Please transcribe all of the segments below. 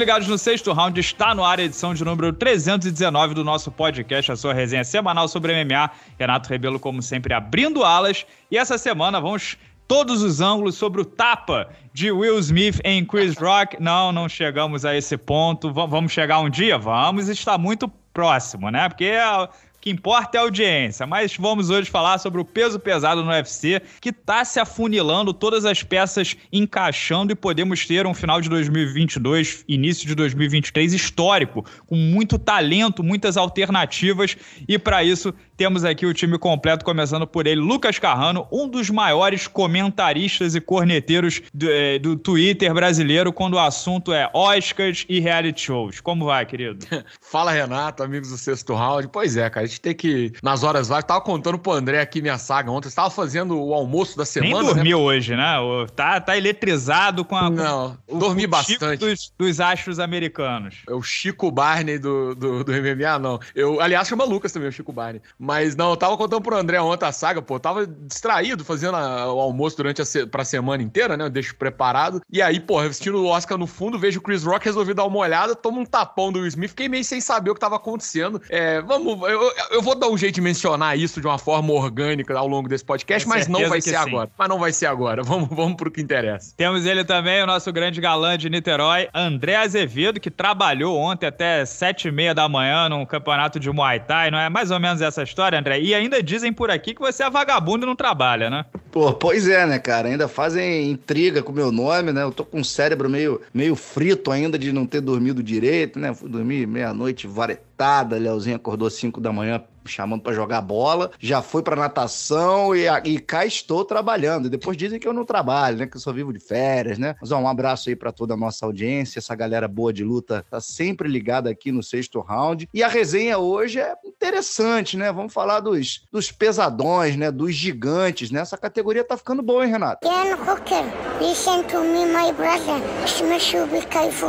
Ligados no Sexto Round está no ar, edição de número 319 do nosso podcast, a sua resenha semanal sobre MMA. Renato Rebelo, como sempre, abrindo alas. E essa semana vamos todos os ângulos sobre o tapa de Will Smith em Chris Rock. Não, não chegamos a esse ponto. vamos chegar um dia? Vamos, está muito próximo, né? Porque ah, o que importa é a audiência, mas vamos hoje falar sobre o peso pesado no UFC, que está se afunilando, todas as peças encaixando e podemos ter um final de 2022, início de 2023 histórico, com muito talento, muitas alternativas e para isso temos aqui o time completo, começando por ele, Lucas Carrano, um dos maiores comentaristas e corneteiros do, é, do Twitter brasileiro quando o assunto é Oscars e reality shows. Como vai, querido? Fala, Renato, amigos do Sexto Round. Pois é, cara, gente tem que, nas horas vagas, tava contando pro André aqui minha saga ontem, tava fazendo o almoço da semana. Nem dormiu né? hoje, né? Tá, tá eletrizado com a. Não, com dormi tipo bastante. Dos, dos, astros americanos. É o Chico Barney do, do, do MMA, não. Eu, aliás, chama Lucas também, o Chico Barney. Mas não, eu tava contando pro André ontem a saga, pô, tava distraído fazendo a, o almoço durante a se, pra semana inteira, né? Eu deixo preparado. E aí, pô assistindo o Oscar no fundo, vejo o Chris Rock resolvido dar uma olhada, tomo um tapão do Will Smith, fiquei meio sem saber o que tava acontecendo. É, vamos, eu, eu vou dar um jeito de mencionar isso de uma forma orgânica ao longo desse podcast, é mas não vai ser sim. agora. Mas não vai ser agora. Vamos, vamos pro que interessa. Temos ele também, o nosso grande galã de Niterói, André Azevedo, que trabalhou ontem até sete e meia da manhã num campeonato de Muay Thai, não é? Mais ou menos essa história, André? E ainda dizem por aqui que você é vagabundo e não trabalha, né? Pô, pois é, né, cara? Ainda fazem intriga com o meu nome, né? Eu tô com o um cérebro meio, meio frito ainda de não ter dormido direito, né? Fui dormir meia-noite, várias lotada. Leozinho acordou 5 da manhã chamando para jogar bola, já fui para natação e, e cá estou trabalhando. E depois dizem que eu não trabalho, né? Que eu só vivo de férias, né? Mas ó, um abraço aí para toda a nossa audiência, essa galera boa de luta tá sempre ligada aqui no sexto round. E a resenha hoje é interessante, né? Vamos falar dos, dos pesadões, né? Dos gigantes, né? Essa categoria tá ficando boa, hein, Renato? Dan Hooker, listen to me, my brother.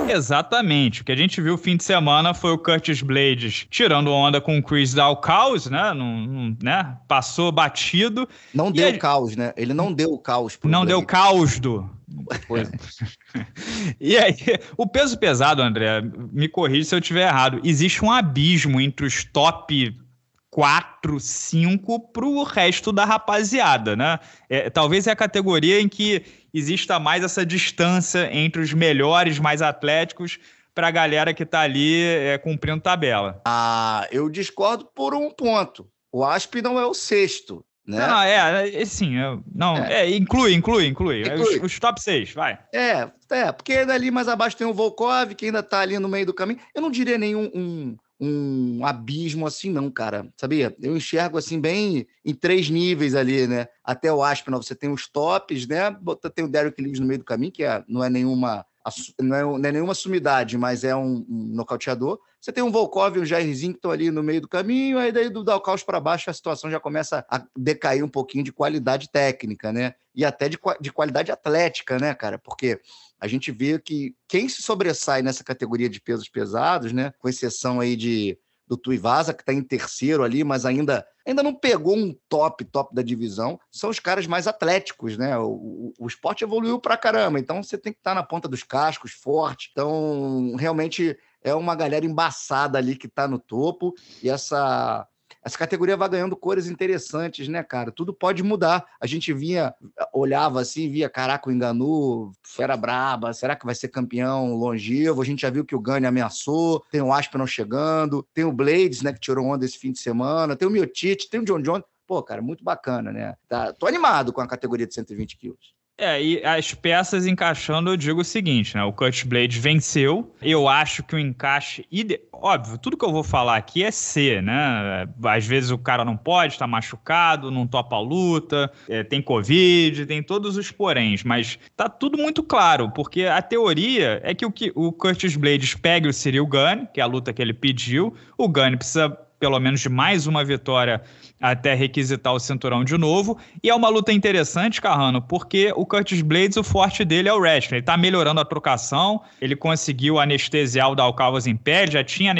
Exatamente. O que a gente viu fim de semana foi o Curtis Blades tirando onda com o Chris Dalcal caos, né? Não, não né? Passou batido. Não deu caos, né? Ele não deu caos. Não deu caos do. É. e aí, o peso pesado, André, me corrija se eu estiver errado. Existe um abismo entre os top 4, 5 para o resto da rapaziada, né? É, talvez é a categoria em que exista mais essa distância entre os melhores, mais atléticos para a galera que está ali é, cumprindo tabela. Ah, eu discordo por um ponto. O ASP não é o sexto. Né? Não, é, é sim, é, não, é. é. inclui, inclui, inclui. É inclui. Os, os, top seis, vai. É, é, porque ali mais abaixo tem o Volkov, que ainda está ali no meio do caminho. Eu não diria nenhum um, um abismo assim, não, cara. Sabia? Eu enxergo assim bem em três níveis ali, né? Até o não você tem os tops, né? Tem o Derek Lewis no meio do caminho, que é, não é nenhuma não é, não é nenhuma sumidade, mas é um, um nocauteador. Você tem um Volkov e um Jairzinho que estão ali no meio do caminho, aí daí do Dalcaus para baixo a situação já começa a decair um pouquinho de qualidade técnica, né? E até de, de qualidade atlética, né, cara? Porque a gente vê que quem se sobressai nessa categoria de pesos pesados, né, com exceção aí de do Tuivasa, que está em terceiro ali, mas ainda, ainda não pegou um top, top da divisão, são os caras mais atléticos, né? O, o, o esporte evoluiu pra caramba, então você tem que estar tá na ponta dos cascos, forte. Então, realmente é uma galera embaçada ali que está no topo, e essa essa categoria vai ganhando cores interessantes, né, cara? Tudo pode mudar. A gente vinha, olhava assim, via, caraca, o Enganu, fera braba, será que vai ser campeão longevo? A gente já viu que o Gani ameaçou, tem o não chegando, tem o Blades, né, que tirou onda esse fim de semana, tem o Miotic, tem o John John. Pô, cara, muito bacana, né? Tá, tô animado com a categoria de 120 quilos. É, e as peças encaixando, eu digo o seguinte, né? O Cut Blade venceu. Eu acho que o encaixe. Ide... Óbvio, tudo que eu vou falar aqui é ser, né? Às vezes o cara não pode, tá machucado, não topa a luta, é, tem Covid, tem todos os poréns, mas tá tudo muito claro, porque a teoria é que o, que, o Curtis Blades pegue o Cyril Gunn, que é a luta que ele pediu, o Gunn precisa pelo menos de mais uma vitória até requisitar o cinturão de novo. E é uma luta interessante, Carrano, porque o Curtis Blades, o forte dele é o wrestling. Ele tá melhorando a trocação, ele conseguiu anestesiar o Dalcavas em pé, já tinha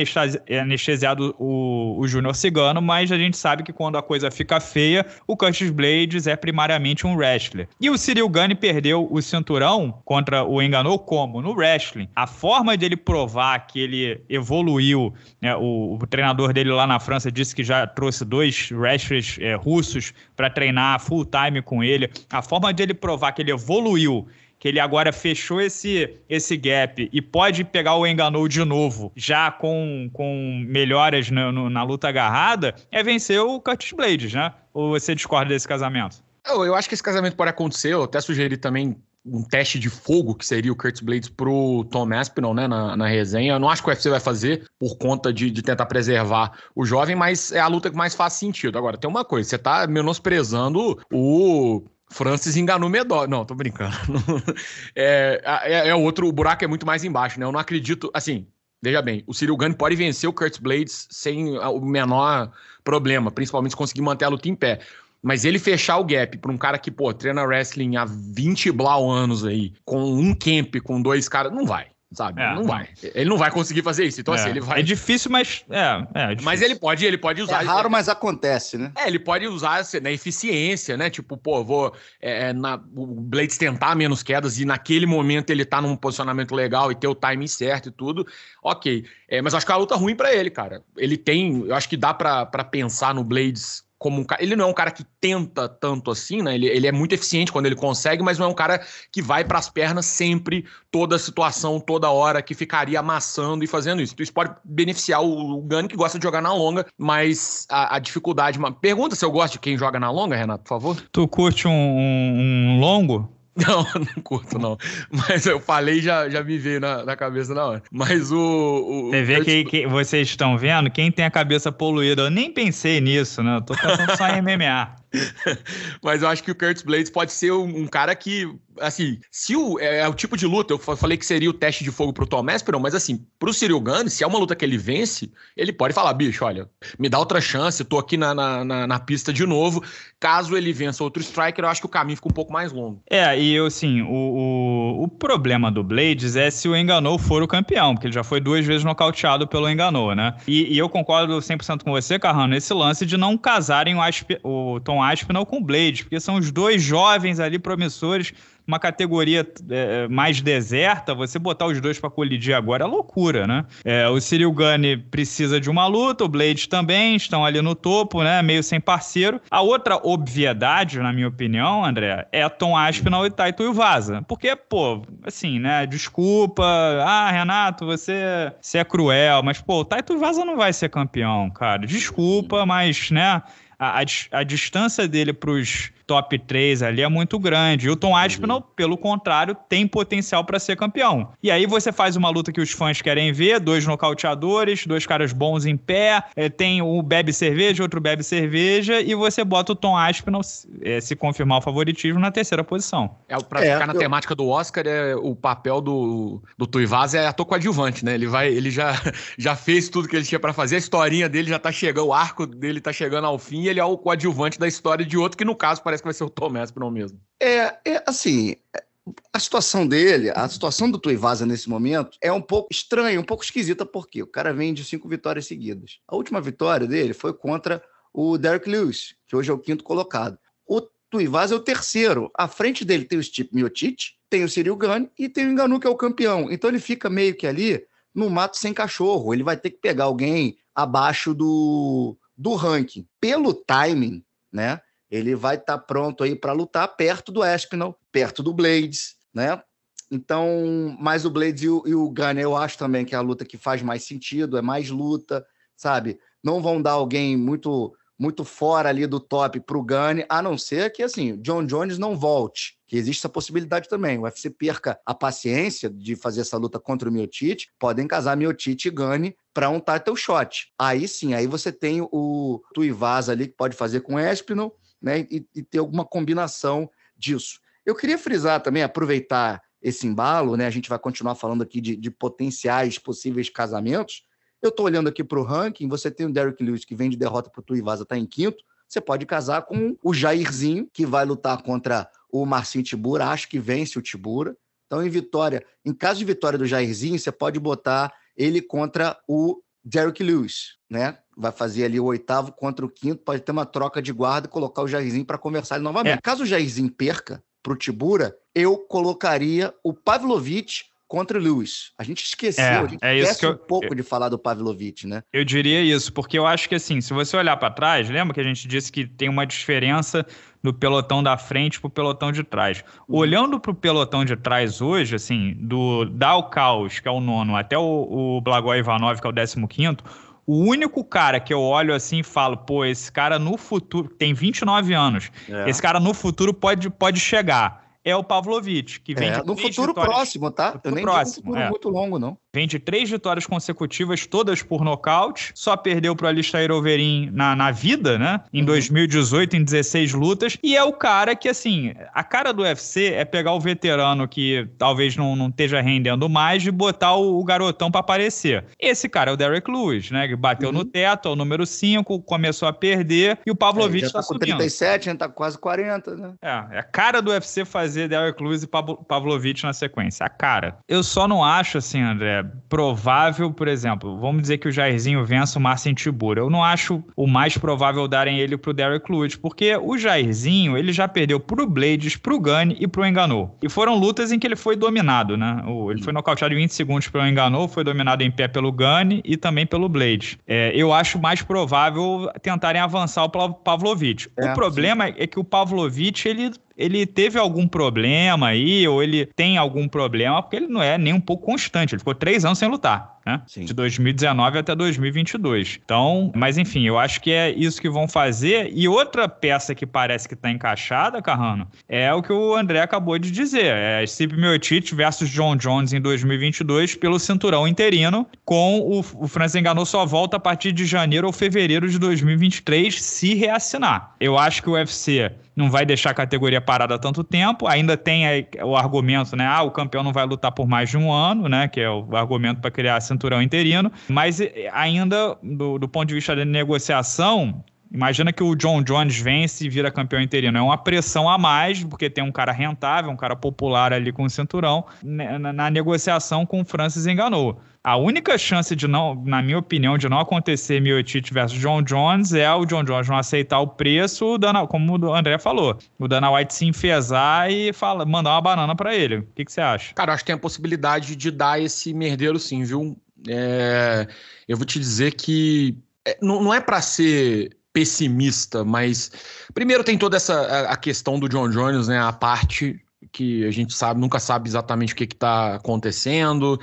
anestesiado o, o Júnior Cigano, mas a gente sabe que quando a coisa fica feia, o Curtis Blades é primariamente um wrestler. E o Cyril Gane perdeu o cinturão contra o Enganou como? No wrestling. A forma dele provar que ele evoluiu, né, o, o treinador dele lá na França disse que já trouxe dois wrestlers é, russos para treinar full time com ele. A forma de ele provar que ele evoluiu que ele agora fechou esse, esse gap e pode pegar o Enganou de novo, já com, com melhoras na, no, na luta agarrada, é vencer o Curtis Blades, né? Ou você discorda desse casamento? Eu, eu acho que esse casamento pode acontecer, eu até sugeri também um teste de fogo, que seria o Curtis Blades pro Tom Aspinall, né, na, na resenha. Eu não acho que o UFC vai fazer por conta de, de tentar preservar o jovem, mas é a luta que mais faz sentido. Agora, tem uma coisa, você tá menosprezando o Francis enganou Medó. Não, tô brincando. é, é, é, outro, o buraco é muito mais embaixo, né? Eu não acredito. Assim, veja bem, o Cyril Gane pode vencer o Curtis Blades sem o menor problema, principalmente se conseguir manter a luta em pé. Mas ele fechar o gap para um cara que, pô, treina wrestling há 20 blau anos aí, com um camp, com dois caras, não vai sabe? É, não vai. Ele não vai conseguir fazer isso. Então, assim, é. assim, ele vai. É difícil, mas. É, é, é difícil. Mas ele pode, ele pode é usar. É raro, mas acontece, né? É, ele pode usar assim, na eficiência, né? Tipo, pô, vou. É, é, na... O Blades tentar menos quedas e naquele momento ele tá num posicionamento legal e ter o timing certo e tudo. Ok. É, mas acho que é uma luta ruim para ele, cara. Ele tem. Eu acho que dá para pensar no Blades como um cara. Ele não é um cara que tenta tanto assim, né? Ele, ele é muito eficiente quando ele consegue, mas não é um cara que vai para as pernas sempre, toda situação, toda hora, que ficaria amassando e fazendo isso. Então, isso pode beneficiar o, o Gani, que gosta de jogar na longa, mas a, a dificuldade. Pergunta se eu gosto de quem joga na longa, Renato, por favor. Tu curte um, um longo? Não, não curto, não. Mas eu falei já já me veio na, na cabeça na hora. Mas o. o Você vê que, que, vocês estão vendo quem tem a cabeça poluída. Eu nem pensei nisso, né? Eu tô pensando só em MMA. Mas eu acho que o Curtis Blades pode ser um, um cara que assim, se o, é, é, o tipo de luta, eu falei que seria o teste de fogo pro Tom Esperon, mas assim, pro Cyril Gane, se é uma luta que ele vence, ele pode falar, bicho, olha, me dá outra chance, tô aqui na, na, na, na pista de novo. Caso ele vença outro striker, eu acho que o caminho fica um pouco mais longo. É, e eu, assim, o, o, o problema do Blades é se o Enganou for o campeão, porque ele já foi duas vezes nocauteado pelo Enganou, né? E, e eu concordo 100% com você, Carrano, nesse lance de não casarem o, Asp, o Tom Aspinall com o Blades, porque são os dois jovens ali promissores uma categoria é, é, mais deserta, você botar os dois para colidir agora é loucura, né? É, o Cyril Gane precisa de uma luta, o Blade também, estão ali no topo, né? Meio sem parceiro. A outra obviedade, na minha opinião, André, é Tom Aspinall e Taito Vaza. Porque, pô, assim, né? Desculpa, ah, Renato, você, você é cruel, mas, pô, o Taito Vaza não vai ser campeão, cara. Desculpa, mas, né? a, a, a distância dele pros top 3 ali é muito grande. E o Tom Aspinall, uhum. pelo contrário, tem potencial para ser campeão. E aí você faz uma luta que os fãs querem ver, dois nocauteadores, dois caras bons em pé, é, tem um bebe cerveja, outro bebe cerveja, e você bota o Tom Aspinall, é, se confirmar o favoritismo, na terceira posição. É, pra é, ficar na eu... temática do Oscar, é, o papel do, do Tuivasa é ator coadjuvante, né? Ele, vai, ele já, já fez tudo que ele tinha para fazer, a historinha dele já tá chegando, o arco dele tá chegando ao fim, e ele é o coadjuvante da história de outro, que no caso parece parece que vai ser o Tomás para o mesmo. É, é assim, é, a situação dele, a situação do Tuivasa nesse momento é um pouco estranha, um pouco esquisita, porque o cara vem de cinco vitórias seguidas. A última vitória dele foi contra o Derek Lewis, que hoje é o quinto colocado. O Tuivasa é o terceiro. À frente dele tem o Steve Miotic, tem o Cyril Gane e tem o Enganu, que é o campeão. Então ele fica meio que ali no mato sem cachorro. Ele vai ter que pegar alguém abaixo do, do ranking. Pelo timing, né? Ele vai estar tá pronto aí para lutar perto do Espinal, perto do Blades, né? Então, mas o Blades e o, e o Gunner, eu acho também que é a luta que faz mais sentido, é mais luta, sabe? Não vão dar alguém muito muito fora ali do top para o Gane, a não ser que assim, John Jones não volte, que existe essa possibilidade também. O UFC perca a paciência de fazer essa luta contra o Miotite, podem casar Miotite e Gane para um title shot. Aí sim, aí você tem o Tuivasa ali que pode fazer com o Espinal, né, e, e ter alguma combinação disso. Eu queria frisar também, aproveitar esse embalo, né? A gente vai continuar falando aqui de, de potenciais possíveis casamentos. Eu estou olhando aqui para o ranking, você tem o Derrick Lewis que vem de derrota para o Tuivasa, está em quinto. Você pode casar com o Jairzinho, que vai lutar contra o Marcinho Tibura, acho que vence o Tibura. Então, em vitória, em caso de vitória do Jairzinho, você pode botar ele contra o Derrick Lewis, né? Vai fazer ali o oitavo contra o quinto, pode ter uma troca de guarda e colocar o Jairzinho para conversar novamente. É. Caso o Jairzinho perca para o Tibura, eu colocaria o Pavlovic contra o Lewis. A gente esqueceu, é, a gente é esquece eu, um pouco eu, de falar do Pavlovich, né? Eu diria isso, porque eu acho que assim, se você olhar para trás, lembra que a gente disse que tem uma diferença no pelotão da frente para o pelotão de trás. Uhum. Olhando para o pelotão de trás hoje, assim, do Dalcaus, que é o nono, até o, o Blagoy Ivanov, que é o décimo quinto, o único cara que eu olho assim e falo, pô, esse cara no futuro. Tem 29 anos. É. Esse cara no futuro pode, pode chegar é o Pavlovich, que vem é, de No futuro próximo, tá? Eu nem próximo, digo um futuro é. muito longo, não. Vem de três vitórias consecutivas, todas por nocaute. Só perdeu para o Alistair Overeem na, na vida, né? Em 2018, uhum. em 16 lutas. E é o cara que, assim, a cara do UFC é pegar o veterano que talvez não, não esteja rendendo mais e botar o, o garotão para aparecer. Esse cara é o Derek Lewis, né? Que bateu uhum. no teto, é o número 5, começou a perder e o Pavlovich é, já tá, tá com subindo. 37, já né? tá quase 40, né? É, é a cara do UFC fazer Derek Lewis e Pavlovich na sequência. A cara. Eu só não acho, assim, André, provável, por exemplo, vamos dizer que o Jairzinho vença o Marcin Tibura. Eu não acho o mais provável darem ele pro Derek Lewis, porque o Jairzinho, ele já perdeu pro Blades, pro Gane e pro Enganou. E foram lutas em que ele foi dominado, né? Ele foi nocauteado em 20 segundos pro Enganou, foi dominado em pé pelo Gane e também pelo Blades. É, eu acho mais provável tentarem avançar o Pavlovich. É, o problema sim. é que o Pavlovich, ele ele teve algum problema aí, ou ele tem algum problema, porque ele não é nem um pouco constante. Ele ficou três anos sem lutar né? Sim. De 2019 até 2022. Então, mas enfim, eu acho que é isso que vão fazer. E outra peça que parece que está encaixada, Carrano, é o que o André acabou de dizer. É Steve Miotic versus John Jones em 2022 pelo cinturão interino, com o, o Francis Enganou só volta a partir de janeiro ou fevereiro de 2023 se reassinar. Eu acho que o UFC não vai deixar a categoria parada tanto tempo. Ainda tem o argumento, né? Ah, o campeão não vai lutar por mais de um ano, né? Que é o argumento para criar a Centurião interino, mas eh, ainda do, do ponto de vista da negociação, Imagina que o John Jones vence e vira campeão interino. É uma pressão a mais, porque tem um cara rentável, um cara popular ali com o cinturão, na, negociação com o Francis Enganou. A única chance de não, na minha opinião, de não acontecer Miotite versus John Jones é o John Jones não aceitar o preço, o Dana, como o André falou, o Dana White se enfesar e fala, mandar uma banana para ele. O que, que você acha? Cara, acho que tem a possibilidade de dar esse merdeiro sim, viu? É, eu vou te dizer que é, não, não é para ser pessimista, mas primeiro tem toda essa a, questão do John Jones, né? A parte que a gente sabe, nunca sabe exatamente o que está acontecendo.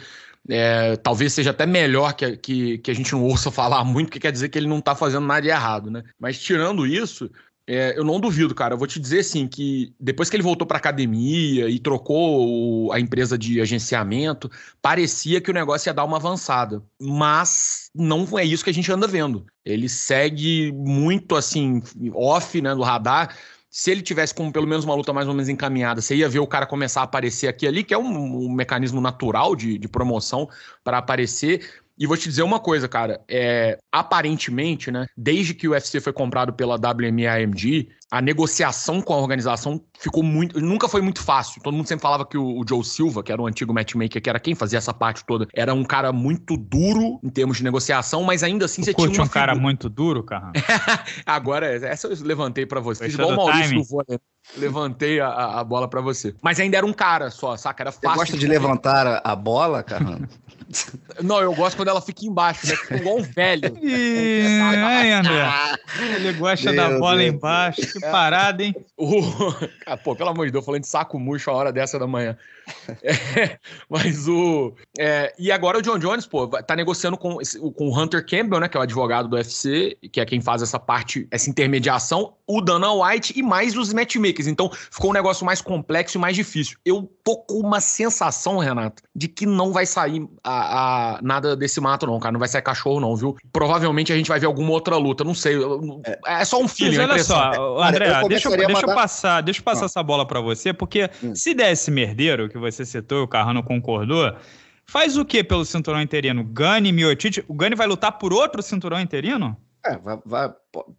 É, talvez seja até melhor que, que, que, a gente não ouça falar muito, que quer dizer que ele não está fazendo nada de errado, né? Mas tirando isso, é, eu não duvido, cara. Eu vou te dizer assim que depois que ele voltou para academia e trocou o, a empresa de agenciamento, parecia que o negócio ia dar uma avançada, mas não é isso que a gente anda vendo. Ele segue muito assim off, né, do radar. Se ele tivesse com pelo menos uma luta mais ou menos encaminhada, você ia ver o cara começar a aparecer aqui ali, que é um, um mecanismo natural de, de promoção para aparecer e vou te dizer uma coisa, cara. É, aparentemente, né? Desde que o UFC foi comprado pela WMAMG, a negociação com a organização ficou muito. Nunca foi muito fácil. Todo mundo sempre falava que o, Joe Silva, que era o antigo matchmaker, que era quem fazia essa parte toda, era um cara muito duro em termos de negociação, mas ainda assim tu você tinha. um figura... cara muito duro, cara? Agora, essa eu levantei para você. Fiz igual o Maurício vou, né? Levantei a, a bola para você. Mas ainda era um cara só, saca? Era fácil. Você gosta de, de levantar a bola, cara? Não, eu gosto quando ela fica embaixo, né? igual um velho. é, André. Ele gosta da bola Deus embaixo. Deus. Que parada, hein? O... Ah, pô, pelo amor de Deus, falando de saco murcho a hora dessa da manhã. É, mas o. É, e agora o John Jones, pô, tá negociando com, com o Hunter Campbell, né? Que é o advogado do UFC, que é quem faz essa parte, essa intermediação, o Dana White e mais os matchmakers. Então ficou um negócio mais complexo e mais difícil. Eu tô com uma sensação, Renato, de que não vai sair a a, nada desse mato, não, cara. Não vai sair cachorro, não, viu? Provavelmente a gente vai ver alguma outra luta. Não sei. É, é só um filho Mas é olha só, André, eu deixa, eu, deixa eu passar, deixa eu passar ah. essa bola para você, porque hum. se desse merdeiro, que você citou, o Carrano concordou. Faz o que pelo cinturão interino? Gani, Miotite? O Gani vai lutar por outro cinturão interino? É, vai, vai,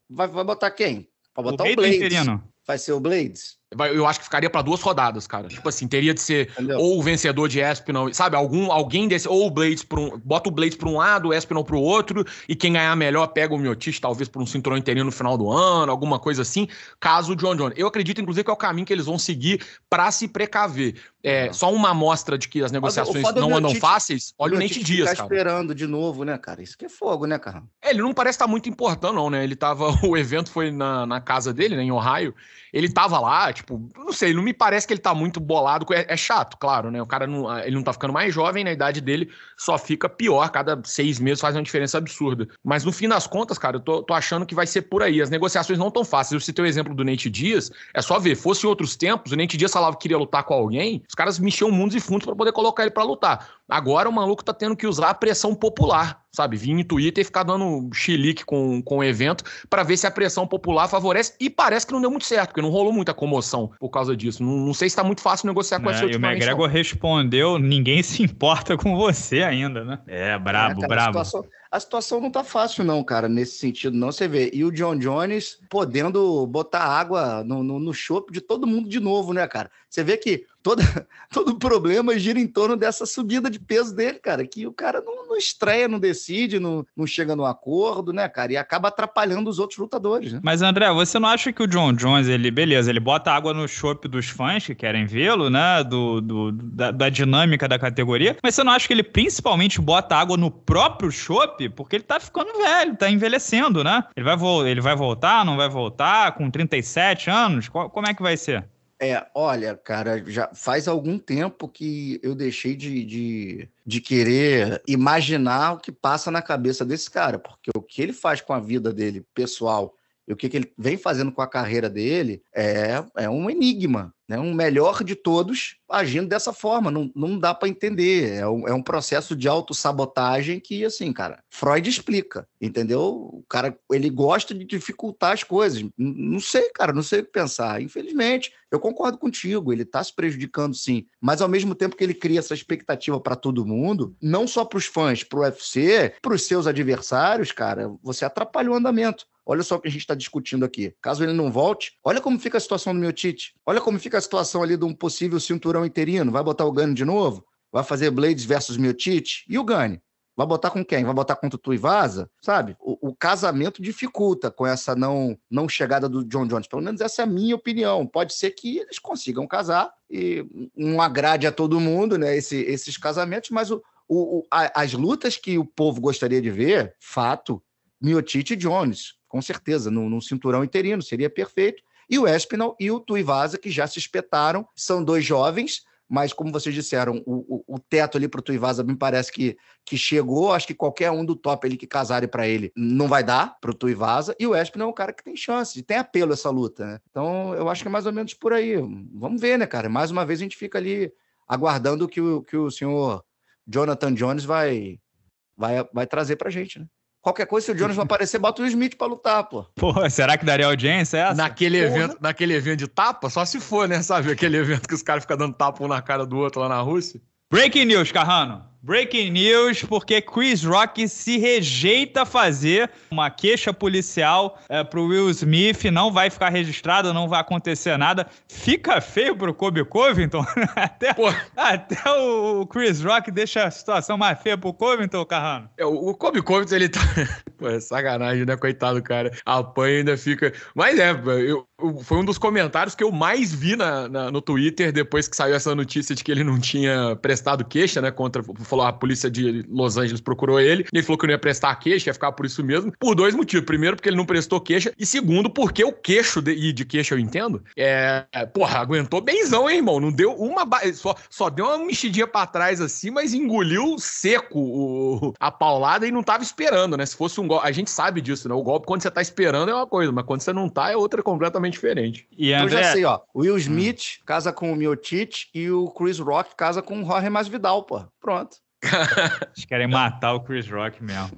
vai, vai botar quem? Vai botar o, o Blades. Interino. Vai ser o Blades eu acho que ficaria para duas rodadas, cara. Tipo assim, teria de ser Entendeu? ou o vencedor de Espinal, sabe? Algum, alguém desse, ou o Blades para um, bota o Blades para um lado, o Espinal para o outro, e quem ganhar melhor pega o Miotis, talvez por um cinturão interino no final do ano, alguma coisa assim, caso o John John. Eu acredito, inclusive, que é o caminho que eles vão seguir para se precaver. É, só uma amostra de que as negociações não andam Tite, fáceis, olha o Nate Dias, cara. esperando de novo, né, cara? Isso que é fogo, né, cara? É, ele não parece estar tá muito importando, não, né? Ele tava, o evento foi na, na casa dele, né, em Ohio, ele tava lá, tipo, não sei, não me parece que ele tá muito bolado. É, é, chato, claro, né? O cara não, ah, ele não tá ficando mais jovem, na né? idade dele só fica pior. Cada seis meses faz uma diferença absurda. Mas no fim das contas, cara, eu tô, tô achando que vai ser por aí. As negociações não tão fáceis. Eu citei o exemplo do Nate Dias, é só ver. Fosse outros tempos, o Nate Dias falava que queria lutar com alguém, os caras mexiam mundos e fundos para poder colocar ele para lutar. Agora o maluco tá tendo que usar a pressão popular sabe? Vir em Twitter e ficar dando chilique com, com o evento para ver se a pressão popular favorece. E parece que não deu muito certo, porque não rolou muita comoção por causa disso. Não, não sei se está muito fácil negociar com é, essa E o McGregor não. respondeu: ninguém se importa com você ainda, né? É, é brabo, é, cara, brabo. A situação, a situação não está fácil, não, cara, nesse sentido, não. Você vê. E o John Jones podendo botar água no, no, no chope de todo mundo de novo, né, cara? Você vê que todo todo problema gira em torno dessa subida de peso dele, cara, que o cara não, não estreia, não decide, não, não chega no acordo, né, cara, e acaba atrapalhando os outros lutadores, né? Mas, André, você não acha que o John Jones, ele, beleza, ele bota água no chope dos fãs que querem vê-lo, né, do, do da, da, dinâmica da categoria, mas você não acha que ele principalmente bota água no próprio chope? Porque ele tá ficando velho, tá envelhecendo, né? Ele vai, ele vai voltar, não vai voltar, com 37 anos? Qual, como é que vai ser? É, olha, cara, já faz algum tempo que eu deixei de, de, de, querer imaginar o que passa na cabeça desse cara, porque o que ele faz com a vida dele pessoal e o que, que ele vem fazendo com a carreira dele é, é um enigma né, um melhor de todos agindo dessa forma. Não, não dá para entender. É um, é um processo de autossabotagem que, assim, cara, Freud explica, entendeu? O cara, ele gosta de dificultar as coisas. Não sei, cara, não sei o que pensar. Infelizmente, eu concordo contigo, ele está se prejudicando sim. Mas ao mesmo tempo que ele cria essa expectativa para todo mundo, não só para os fãs, para o UFC, para os seus adversários, cara, você atrapalha o andamento. Olha só o que a gente está discutindo aqui. Caso ele não volte, olha como fica a situação do meu Tite. Olha como fica a situação ali de um possível cinturão interino. Vai botar o Gani de novo? Vai fazer Blades versus Miotite? E o Gani? Vai botar com quem? Vai botar contra o e vaza? Sabe? O, o, casamento dificulta com essa não não chegada do John Jones. Pelo menos essa é a minha opinião. Pode ser que eles consigam casar e não agrade a todo mundo, né? Esse, esses casamentos, mas o, o a, as lutas que o povo gostaria de ver, fato, Miotite e Jones, com certeza, num, num cinturão interino, seria perfeito. E o Espinal e o Tuivasa, que já se espetaram, são dois jovens, mas como vocês disseram, o, o, o teto ali para o Tuivasa me parece que, que chegou. Acho que qualquer um do top ali que casarem para ele não vai dar para o Tuivasa. E o Espinal é um cara que tem chance, tem apelo essa luta, né? Então eu acho que é mais ou menos por aí. Vamos ver, né, cara? Mais uma vez a gente fica ali aguardando o que o, que o senhor Jonathan Jones vai, vai, vai trazer para gente, né? Qualquer coisa, se o Jones vai aparecer, bota o Smith pra lutar, pô. Pô, será que daria audiência essa? Naquele evento, naquele evento de tapa, só se for, né, sabe? Aquele evento que os caras ficam dando tapa um na cara do outro lá na Rússia. Breaking news, Carrano. Breaking news, porque Chris Rock se rejeita a fazer uma queixa policial é, pro Will Smith, não vai ficar registrado não vai acontecer nada. Fica feio pro Kobe Covington? até, até o Chris Rock deixa a situação mais feia pro Covington, Carrano. É, o, o Kobe Covington, ele tá... Pô, é sacanagem, né? Coitado, cara. Apanha ainda fica... Mas é, eu, foi um dos comentários que eu mais vi na, na, no Twitter depois que saiu essa notícia de que ele não tinha prestado queixa, né, contra falou: ah, a polícia de Los Angeles procurou ele, e ele falou que não ia prestar queixa, ia ficar por isso mesmo, por dois motivos. Primeiro, porque ele não prestou queixa, e segundo, porque o queixo, de, e de queixa eu entendo, é, é porra, aguentou benzão, hein, irmão? Não deu uma. Só, só deu uma mexidinha pra trás assim, mas engoliu seco o, a paulada e não tava esperando, né? Se fosse um golpe. A gente sabe disso, né? O golpe, quando você tá esperando, é uma coisa, mas quando você não tá, é outra completamente diferente. E então, Eu já sei, ó. Will Smith hum. casa com o Miotic e o Chris Rock casa com o Jorge Masvidal, pô. Pronto. Eles querem matar o Chris Rock mesmo.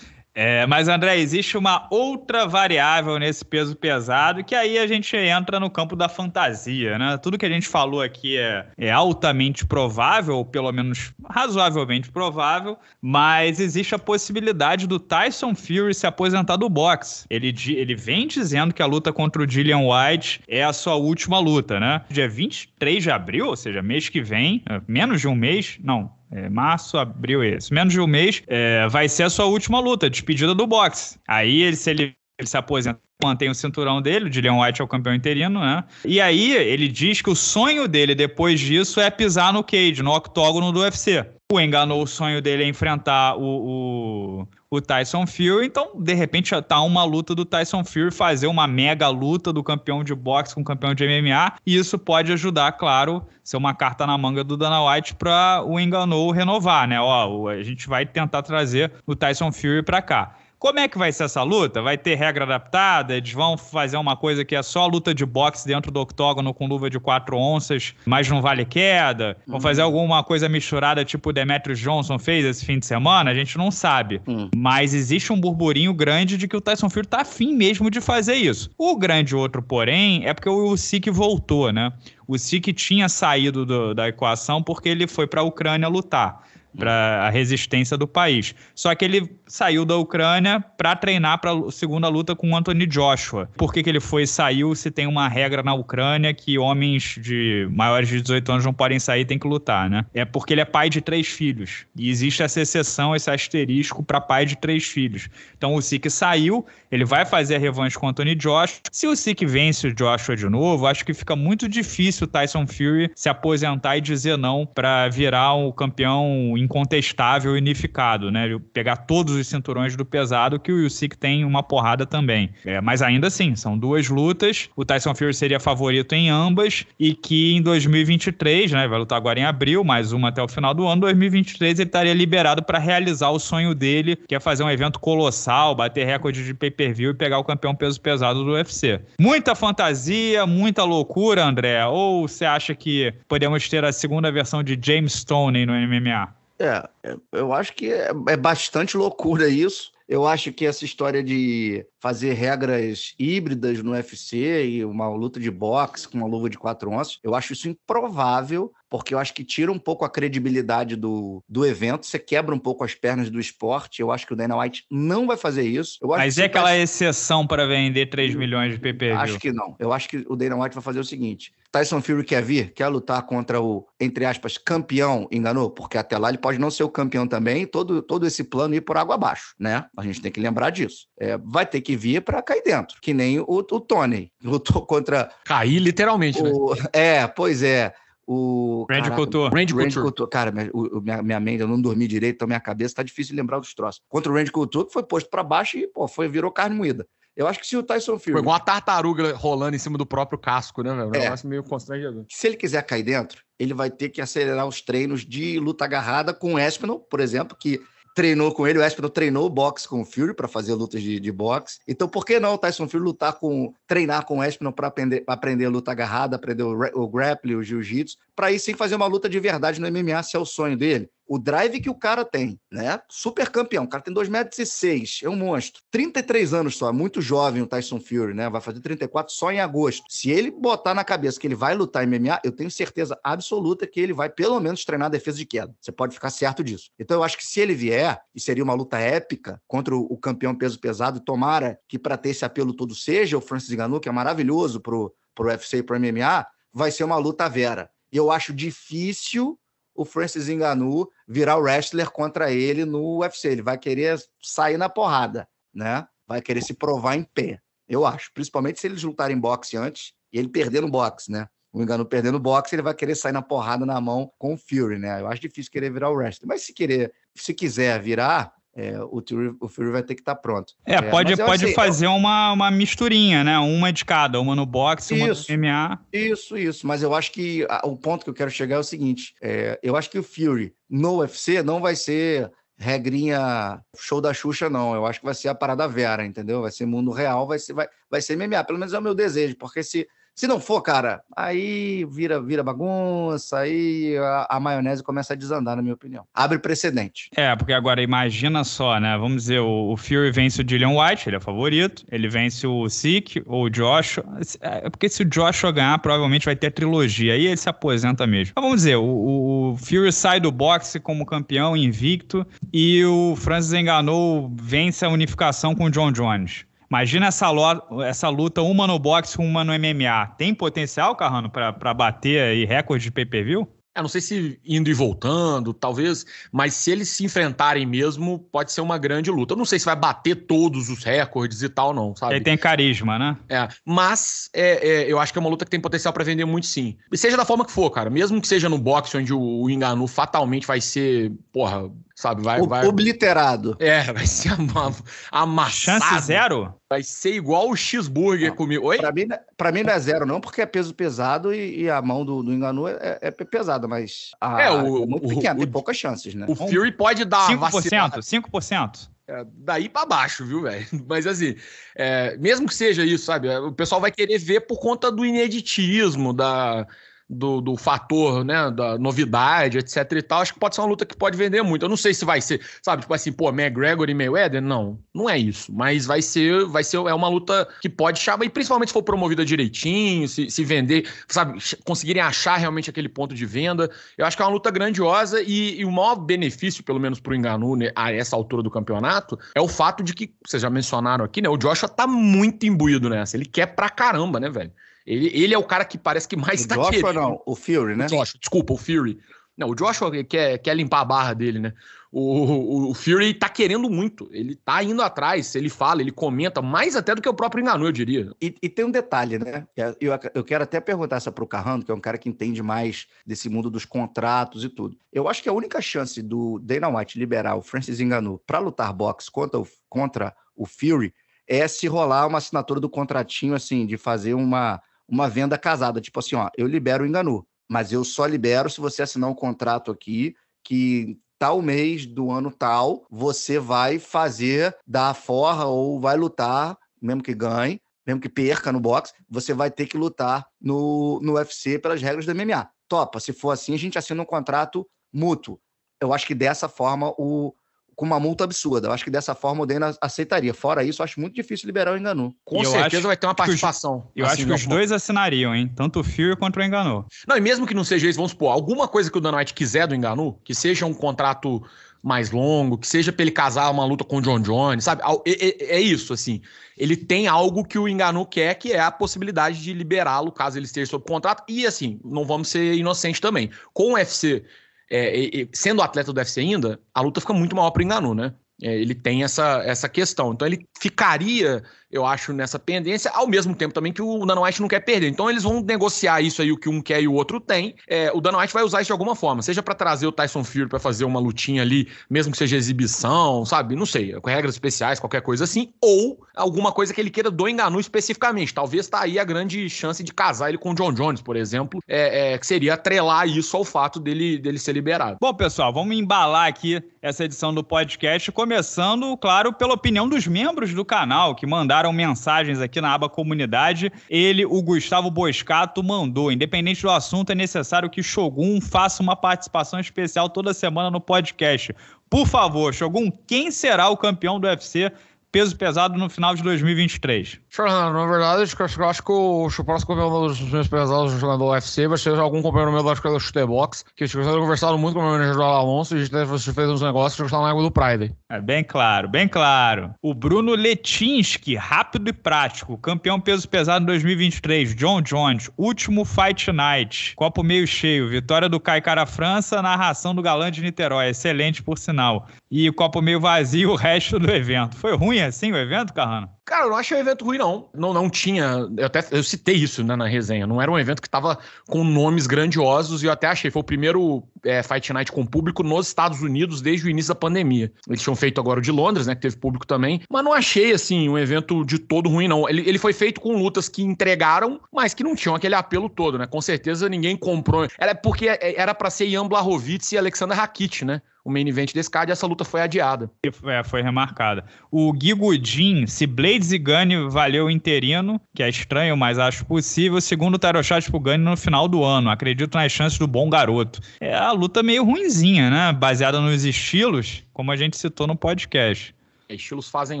É, mas, André, existe uma outra variável nesse peso pesado que aí a gente entra no campo da fantasia, né? Tudo que a gente falou aqui é, é altamente provável, ou pelo menos razoavelmente provável, mas existe a possibilidade do Tyson Fury se aposentar do boxe. Ele, ele vem dizendo que a luta contra o Dillian White é a sua última luta, né? Dia 23 de abril, ou seja, mês que vem, menos de um mês, não, é, março, abril, esse. É Menos de um mês, é, vai ser a sua última luta, despedida do boxe. Aí, ele, se ele, ele se aposenta, mantém o cinturão dele, o Leon White é o campeão interino, né? E aí, ele diz que o sonho dele depois disso é pisar no cage, no octógono do UFC. O enganou, o sonho dele é enfrentar o, o o Tyson Fury. Então, de repente, tá uma luta do Tyson Fury fazer uma mega luta do campeão de boxe com o campeão de MMA. E isso pode ajudar, claro, ser uma carta na manga do Dana White para o Enganou renovar, né? Ó, a gente vai tentar trazer o Tyson Fury para cá. Como é que vai ser essa luta? Vai ter regra adaptada? Eles vão fazer uma coisa que é só luta de boxe dentro do octógono com luva de quatro onças, mas não vale queda? Vão uhum. fazer alguma coisa misturada tipo o Demetrius Johnson fez esse fim de semana? A gente não sabe. Uhum. Mas existe um burburinho grande de que o Tyson Fury tá afim mesmo de fazer isso. O grande outro, porém, é porque o Usyk voltou, né? O Usyk tinha saído do, da equação porque ele foi para a Ucrânia lutar para a resistência do país. Só que ele saiu da Ucrânia para treinar para a segunda luta com Anthony Joshua. Por que, que ele foi e saiu se tem uma regra na Ucrânia que homens de maiores de 18 anos não podem sair, tem que lutar, né? É porque ele é pai de três filhos. E existe essa exceção, esse asterisco para pai de três filhos. Então o Sik saiu, ele vai fazer a revanche com Anthony Joshua. Se o Sik vence o Joshua de novo, acho que fica muito difícil o Tyson Fury se aposentar e dizer não para virar um campeão incontestável unificado, né? Pegar todos os cinturões do pesado, que o Usyk tem uma porrada também. É, mas ainda assim, são duas lutas, o Tyson Fury seria favorito em ambas, e que em 2023, né, vai lutar agora em abril, mais uma até o final do ano, 2023 ele estaria liberado para realizar o sonho dele, que é fazer um evento colossal, bater recorde de pay-per-view e pegar o campeão peso pesado do UFC. Muita fantasia, muita loucura, André, ou você acha que podemos ter a segunda versão de James Stone no MMA? É, é, eu acho que é, é bastante loucura isso. Eu acho que essa história de fazer regras híbridas no UFC e uma luta de boxe com uma luva de quatro onças, eu acho isso improvável, porque eu acho que tira um pouco a credibilidade do, do evento, você quebra um pouco as pernas do esporte. Eu acho que o Dana White não vai fazer isso. Mas é aquela exceção para vender 3 milhões de PP? Acho que não. Eu acho que o Dana White vai fazer o seguinte: Tyson Fury quer vir, quer lutar contra o, entre aspas, campeão, enganou? Porque até lá ele pode não ser o campeão também, todo, todo esse plano ir por água abaixo, né? A gente tem que lembrar disso. É, vai ter que vir para cair dentro, que nem o, o Tony, lutou contra. Cair literalmente, né? o... né? É, pois é. O, Randy caraca, Couture. Randy, Randy Couture. Couture. Cara, minha, o, minha, minha mente, eu não dormi direito, então minha cabeça tá difícil de lembrar dos troços. Contra o Randy Couture, que foi posto para baixo e, pô, foi, virou carne moída. Eu acho que se o Tyson Fury. Foi igual uma tartaruga rolando em cima do próprio casco, né, velho? Um é. negócio meio constrangedor. Se ele quiser cair dentro, ele vai ter que acelerar os treinos de luta agarrada com o Espinal, por exemplo, que treinou com ele, o Espinal treinou boxe com o Fury para fazer lutas de, de boxe. Então, por que não o Tyson Fury lutar com, treinar com o Espinal para aprender, pra aprender a luta agarrada, aprender o, o grappling, o jiu-jitsu, para aí sim fazer uma luta de verdade no MMA, se é o sonho dele? o drive que o cara tem, né? Super campeão. O cara tem 2,6 metros, e seis, é um monstro. 33 anos só, muito jovem o Tyson Fury, né? Vai fazer 34 só em agosto. Se ele botar na cabeça que ele vai lutar MMA, eu tenho certeza absoluta que ele vai pelo menos treinar a defesa de queda. Você pode ficar certo disso. Então eu acho que se ele vier, e seria uma luta épica contra o campeão peso pesado, tomara que para ter esse apelo todo seja o Francis Ngannou, que é maravilhoso pro pro UFC e pro MMA, vai ser uma luta vera. E eu acho difícil o Francis Enganu virar o wrestler contra ele no UFC. Ele vai querer sair na porrada, né? Vai querer se provar em pé, eu acho. Principalmente se eles lutarem boxe antes e ele perder no boxe, né? O Engano perdendo o boxe, ele vai querer sair na porrada na mão com o Fury, né? Eu acho difícil querer virar o wrestler. Mas se querer, se quiser virar, é, o, Fury, o Fury vai ter que estar tá pronto. É, é pode, pode assim, fazer eu... uma, uma misturinha, né? Uma de cada, uma no boxe, isso, uma no MMA. Isso, isso. Mas eu acho que a, o ponto que eu quero chegar é o seguinte: é, eu acho que o Fury no UFC não vai ser regrinha show da Xuxa, não. Eu acho que vai ser a parada Vera, entendeu? Vai ser mundo real, vai ser, vai, vai ser MMA. Pelo menos é o meu desejo, porque se se não for, cara, aí vira, vira bagunça, aí a, a, maionese começa a desandar, na minha opinião. Abre precedente. É, porque agora imagina só, né? Vamos dizer, o, o Fury vence o Dillian White, ele é favorito. Ele vence o Sick ou o Joshua. É, é porque se o Joshua ganhar, provavelmente vai ter trilogia. Aí ele se aposenta mesmo. Mas vamos dizer, o, o Fury sai do boxe como campeão invicto e o Francis Enganou vence a unificação com o John Jones. Imagina essa, lo, essa luta uma no boxe, uma no MMA. Tem potencial, Carrano, para bater aí recorde de pay-per-view? Eu é, não sei se indo e voltando, talvez, mas se eles se enfrentarem mesmo, pode ser uma grande luta. Eu não sei se vai bater todos os recordes e tal, não, sabe? Ele tem carisma, né? É, mas é, é, eu acho que é uma luta que tem potencial para vender muito, sim. E seja da forma que for, cara. Mesmo que seja no boxe, onde o, o Enganu fatalmente vai ser, porra, Sabe, vai, vai... Obliterado. É, vai ser am amassado. Chance zero? Vai ser igual o X-Burger comigo. Oi? Pra mim, pra mim não é zero, não, porque é peso pesado e, e a mão do, do Enganu é, é, é pesada, mas. A, é, o, é muito pequeno, o, tem poucas chances, né? O então, Fury pode dar. 5%? Vacinada. 5%? É, daí para baixo, viu, velho? Mas assim, é, mesmo que seja isso, sabe? O pessoal vai querer ver por conta do ineditismo, da, do, do fator, né, da novidade, etc e tal, acho que pode ser uma luta que pode vender muito. Eu não sei se vai ser, sabe, tipo assim, pô, McGregor e Mayweather, não, não é isso, mas vai ser, vai ser, é uma luta que pode chamar, e principalmente se for promovida direitinho, se, se vender, sabe, conseguirem achar realmente aquele ponto de venda, eu acho que é uma luta grandiosa e, e o maior benefício, pelo menos pro Enganu, né, a essa altura do campeonato, é o fato de que, vocês já mencionaram aqui, né, o Joshua tá muito imbuído nessa, ele quer pra caramba, né, velho? Ele, ele é o cara que parece que mais o tá Joshua, querendo. não, o Fury, né? O Joshua, desculpa, o Fury. Não, o Joshua quer, quer limpar a barra dele, né? O, o, o, Fury tá querendo muito. Ele tá indo atrás, ele fala, ele comenta, mais até do que o próprio Enganu, eu diria. E, e tem um detalhe, né? É, eu, eu quero até perguntar essa pro Carrano, que é um cara que entende mais desse mundo dos contratos e tudo. Eu acho que a única chance do Dana White liberar o Francis Enganu para lutar boxe contra o, contra o Fury é se rolar uma assinatura do contratinho, assim, de fazer uma uma venda casada, tipo assim, ó, eu libero o Enganu, mas eu só libero se você assinar um contrato aqui que tal mês do ano tal, você vai fazer da forra ou vai lutar, mesmo que ganhe, mesmo que perca no boxe, você vai ter que lutar no, no UFC pelas regras do MMA. Topa, se for assim, a gente assina um contrato mútuo. Eu acho que dessa forma o, com uma multa absurda. Eu acho que dessa forma o Dana aceitaria. Fora isso, acho muito difícil liberar o Enganu. Com certeza vai ter uma participação. Os, eu acho assim, que os dois assinariam, hein? Tanto o Fury quanto o Enganu. Não, e mesmo que não seja isso, vamos supor, alguma coisa que o Dana White quiser do Enganu, que seja um contrato mais longo, que seja pra ele casar uma luta com o John Jones, sabe? É, é, é isso, assim. Ele tem algo que o Enganu quer, que é a possibilidade de liberá-lo caso ele esteja sob contrato. E, assim, não vamos ser inocentes também. Com o UFC é, e, sendo atleta do UFC ainda, a luta fica muito maior para o Enganu, né? É, ele tem essa, essa questão. Então ele ficaria eu acho, nessa pendência, ao mesmo tempo também que o Dana White não quer perder. Então eles vão negociar isso aí, o que um quer e o outro tem. É, o Dana White vai usar isso de alguma forma, seja para trazer o Tyson Fury para fazer uma lutinha ali, mesmo que seja exibição, sabe? Não sei, com regras especiais, qualquer coisa assim, ou alguma coisa que ele queira do Enganu especificamente. Talvez tá aí a grande chance de casar ele com o John Jones, por exemplo, é, é, que seria atrelar isso ao fato dele, dele ser liberado. Bom, pessoal, vamos embalar aqui essa edição do podcast, começando, claro, pela opinião dos membros do canal que mandaram mandaram mensagens aqui na aba comunidade. Ele, o Gustavo Boscato, mandou. Independente do assunto, é necessário que Shogun faça uma participação especial toda semana no podcast. Por favor, Shogun, quem será o campeão do UFC peso pesado no final de 2023? Fernando, na verdade, eu acho que o próximo campeão dos meus pesados jogando do UFC, vai ser algum companheiro meu da escola do Chute Box, que eu professores conversado muito com o meu manager Alonso e a gente fez uns negócios que gostaram na água do Pride. É bem claro, bem claro. O Bruno Letinski, rápido e prático, campeão peso pesado 2023, John Jones, último Fight Night, copo meio cheio, vitória do Kai Cara França, narração do Galã de Niterói, excelente por sinal. E copo meio vazio, o resto do evento. Foi ruim assim o evento, Carrano? Cara, eu não achei o evento ruim, não. Não, não tinha. Eu até eu citei isso né, na resenha. Não era um evento que estava com nomes grandiosos e eu até achei. Foi o primeiro é, Fight Night com público nos Estados Unidos desde o início da pandemia. Eles tinham feito agora o de Londres, né? Que teve público também. Mas não achei, assim, um evento de todo ruim, não. Ele, ele foi feito com lutas que entregaram, mas que não tinham aquele apelo todo, né? Com certeza ninguém comprou. É é, é, era porque era para ser Ian Blahovic e Alexander Rakit, né? o main event desse card e essa luta foi adiada. É, foi remarcada. O Gigudin, se Blades e Gunny valeu interino, que é estranho, mas acho possível, segundo o Tarochat pro Gunny no final do ano. Acredito nas chances do bom garoto. É a luta meio ruinzinha, né? Baseada nos estilos, como a gente citou no podcast. É, estilos fazem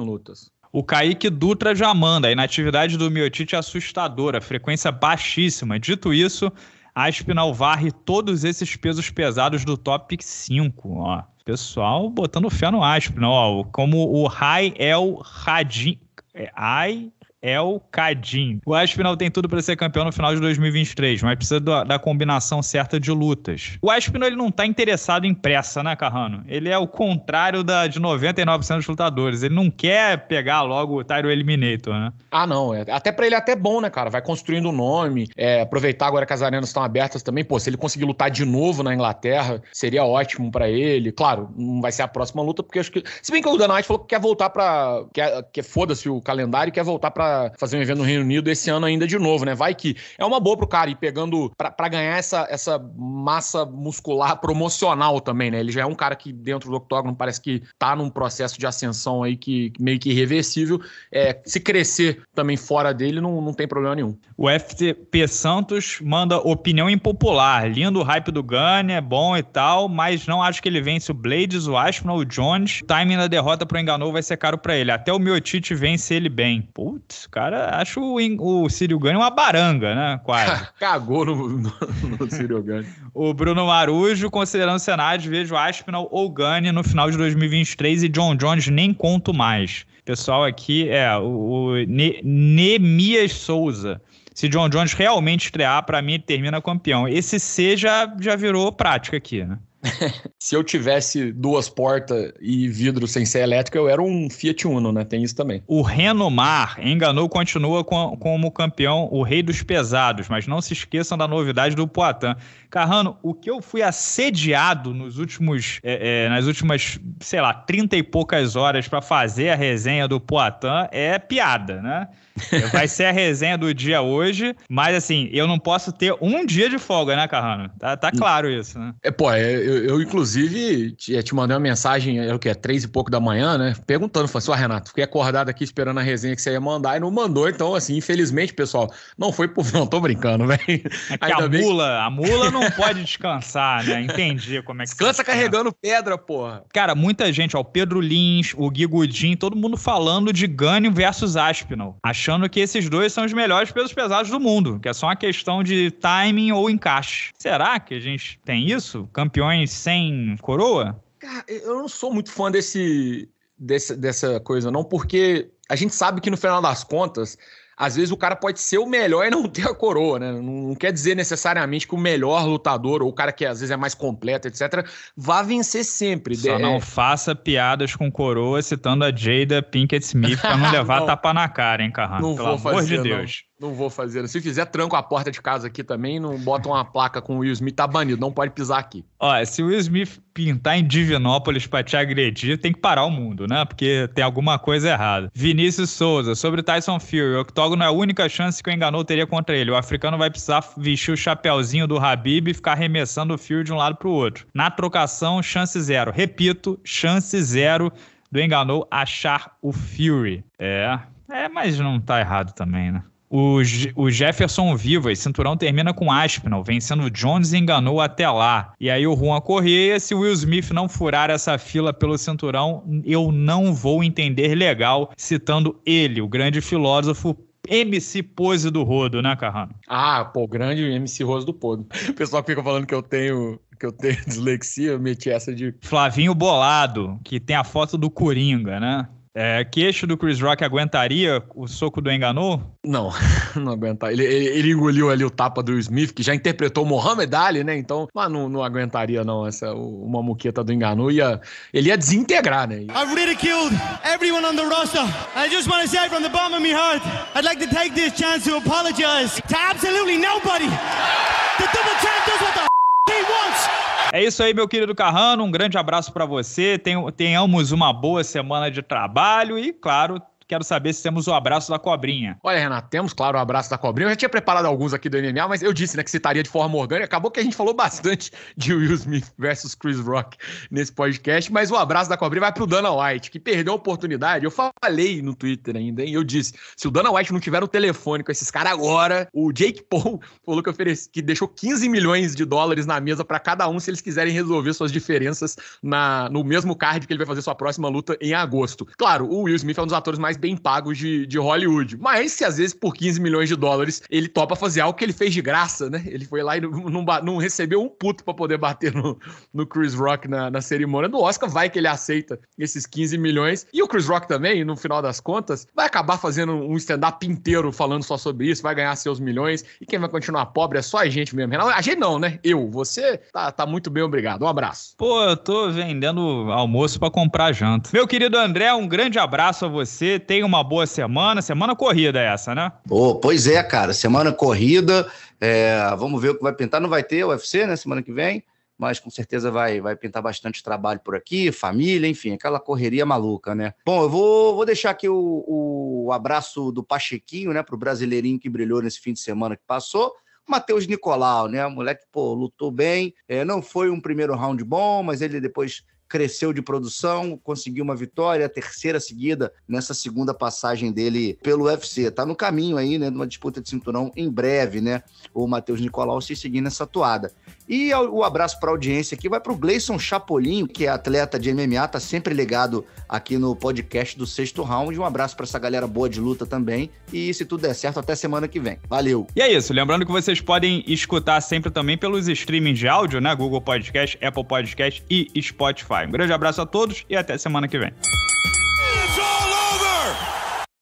lutas. O Kaique Dutra já manda. A inatividade do Miotite é assustadora, frequência baixíssima. Dito isso, Aspinal varre todos esses pesos pesados do top 5, ó. Pessoal botando fé no Aspinal, ó. Como o Rai El Hadin... É, Ai... É o Cadim. O Ash Aspinall tem tudo para ser campeão no final de 2023, mas precisa da, da, combinação certa de lutas. O Aspinall ele não tá interessado em pressa, né, Carrano? Ele é o contrário da, de 99% dos lutadores. Ele não quer pegar logo o Tyro Eliminator, né? Ah, não. É, até para ele é até bom, né, cara? Vai construindo o um nome, é, aproveitar agora que as arenas estão abertas também. Pô, se ele conseguir lutar de novo na Inglaterra, seria ótimo para ele. Claro, não vai ser a próxima luta, porque acho que. Se bem que o Dana White falou que quer voltar pra. Que, que foda-se o calendário, quer voltar pra fazer um evento no Reino Unido esse ano ainda de novo, né? Vai que é uma boa pro cara ir pegando para ganhar essa, essa massa muscular promocional também, né? Ele já é um cara que dentro do octógono parece que tá num processo de ascensão aí que meio que irreversível. É, se crescer também fora dele, não, não tem problema nenhum. O FTP Santos manda opinião impopular. Lindo o hype do Gunn, é bom e tal, mas não acho que ele vence o Blades, o Aspinall, o Jones. O timing da derrota pro Enganou vai ser caro para ele. Até o Miotite vence ele bem. Putz. O cara. Acho o, o Círio Gane uma baranga, né? Quase. Cagou no, no, no Círio Gane. o Bruno Marujo, considerando o Senado, vejo Aspinall ou Gane no final de 2023 e John Jones nem conto mais. Pessoal aqui é o, o ne Nemias Souza se John Jones realmente estrear, para mim, termina campeão. Esse C já, já virou prática aqui, né? Se eu tivesse duas portas e vidro sem ser elétrico, eu era um Fiat Uno, né? Tem isso também. O Renomar enganou, continua com, como campeão, o rei dos pesados, mas não se esqueçam da novidade do Poitin. Carrano, o que eu fui assediado nos últimos, é, é, nas últimas, sei lá, trinta e poucas horas para fazer a resenha do Poitin é piada, né? Vai ser a resenha do dia hoje, mas assim, eu não posso ter um dia de folga, né, Carrano? Tá, tá hum. claro isso, né? É, pô, é, eu, eu inclusive te, te, mandei uma mensagem, era é o quê? Três e pouco da manhã, né? Perguntando, falei assim, ah, Renato, fiquei acordado aqui esperando a resenha que você ia mandar e não mandou, então, assim, infelizmente, pessoal, não foi por. Não, tô brincando, velho. É a mula, a mula não não pode descansar, né? Entendi como é que. Descansa tá. carregando pedra, porra. Cara, muita gente, ó, o Pedro Lins, o Gui todo mundo falando de Gânio versus Aspinall, achando que esses dois são os melhores pesos pesados do mundo, que é só uma questão de timing ou encaixe. Será que a gente tem isso? Campeões sem coroa? Cara, eu não sou muito fã desse, desse dessa coisa, não, porque a gente sabe que no final das contas às vezes o cara pode ser o melhor e não ter a coroa, né? Não, quer dizer necessariamente que o melhor lutador, ou o cara que às vezes é mais completo, etc., vá vencer sempre. Só de... não é. faça piadas com coroa citando a Jada Pinkett Smith pra não levar não, tapa na cara, hein, Carrano? Não Pelo vou amor fazer, de Deus. Não. Não vou fazer. Se fizer, tranco a porta de casa aqui também. Não botam uma placa com o Will Smith. Tá banido, não pode pisar aqui. Olha, se o Will Smith pintar em Divinópolis pra te agredir, tem que parar o mundo, né? Porque tem alguma coisa errada. Vinícius Souza, sobre Tyson Fury. O octógono é a única chance que o Enganou teria contra ele. O africano vai precisar vestir o chapéuzinho do Habib e ficar arremessando o Fury de um lado pro outro. Na trocação, chance zero. Repito, chance zero do Enganou achar o Fury. É. É, mas não tá errado também, né? O, Jefferson o Jefferson Vivas, cinturão termina com Aspinall, vencendo Jones e enganou até lá. E aí o Juan Correia, se Will Smith não furar essa fila pelo cinturão, eu não vou entender legal, citando ele, o grande filósofo MC Pose do Rodo, né, Carrano? Ah, pô, grande MC Rose do Podo. O pessoal fica falando que eu tenho que eu tenho dislexia, eu meti essa de Flavinho Bolado, que tem a foto do Coringa, né? É, queixo do Chris Rock aguentaria o soco do Enganu? Não, não aguentaria. Ele, ele, ele, engoliu ali o tapa do Smith, que já interpretou o Mohamed Ali, né? Então, mas não, não aguentaria, não. Essa, uma muqueta do Enganu ia. Ele ia desintegrar, né? I've ridiculed everyone on the roster. I just want to say from the bottom of my heart, I'd like to take this chance to apologize to absolutely nobody. The double champ does what the f he wants. É isso aí, meu querido Carrano. Um grande abraço para você. tenhamos uma boa semana de trabalho e, claro, Quero saber se temos o abraço da cobrinha. Olha, Renato, temos, claro, o abraço da cobrinha. Eu já tinha preparado alguns aqui do MMA, mas eu disse né, que citaria de forma orgânica. Acabou que a gente falou bastante de Will Smith versus Chris Rock nesse podcast, mas o abraço da cobrinha vai pro Dana White, que perdeu a oportunidade. Eu falei no Twitter ainda, hein? Eu disse: se o Dana White não tiver um telefone com esses caras agora, o Jake Paul falou que, ofereci, que deixou 15 milhões de dólares na mesa para cada um se eles quiserem resolver suas diferenças na, no mesmo card que ele vai fazer sua próxima luta em agosto. Claro, o Will Smith é um dos atores mais bem pagos de, de Hollywood. Mas se às vezes por 15 milhões de dólares ele topa fazer algo que ele fez de graça, né? Ele foi lá e não, não, não recebeu um puto para poder bater no, no Chris Rock na, na cerimônia do Oscar. Vai que ele aceita esses 15 milhões. E o Chris Rock também, no final das contas, vai acabar fazendo um stand-up inteiro falando só sobre isso, vai ganhar seus milhões. E quem vai continuar pobre é só a gente mesmo. a gente não, né? Eu, você tá, tá muito bem, obrigado. Um abraço. Pô, eu tô vendendo almoço para comprar janta. Meu querido André, um grande abraço a você tenha uma boa semana. Semana corrida essa, né? Oh, pois é, cara. Semana corrida. É, vamos ver o que vai pintar. Não vai ter UFC, né? Semana que vem. Mas com certeza vai, vai pintar bastante trabalho por aqui, família, enfim, aquela correria maluca, né? Bom, eu vou, vou deixar aqui o, o abraço do Pachequinho, né, pro brasileirinho que brilhou nesse fim de semana que passou. Matheus Nicolau, né? O moleque, pô, lutou bem. É, não foi um primeiro round bom, mas ele depois cresceu de produção, conseguiu uma vitória, a terceira seguida nessa segunda passagem dele pelo UFC. Tá no caminho aí, né, de uma disputa de cinturão em breve, né? O Matheus Nicolau se seguindo nessa toada. E o abraço para a audiência aqui vai para o Gleison Chapolin, que é atleta de MMA, tá sempre ligado aqui no podcast do Sexto Round. Um abraço para essa galera boa de luta também. E se tudo der certo, até semana que vem. Valeu. E é isso. Lembrando que vocês podem escutar sempre também pelos streamings de áudio, né? Google Podcast, Apple Podcast e Spotify. Spotify. Um grande abraço a todos e até semana que vem.